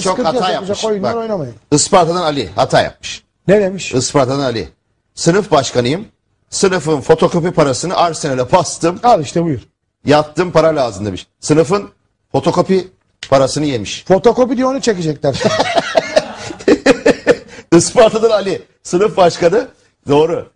Çok hata yapacak, yapmış. Oyunlar oynamayın. Isparta'dan Ali hata yapmış. Ne demiş? Isparta'dan Ali. Sınıf başkanıyım. Sınıfın fotokopi parasını Arsenal'e bastım. Al işte buyur. Yattım para lazım demiş. Sınıfın fotokopi parasını yemiş. Fotokopi diye onu çekecekler. Isparta'dan Ali. Sınıf başkanı. Doğru.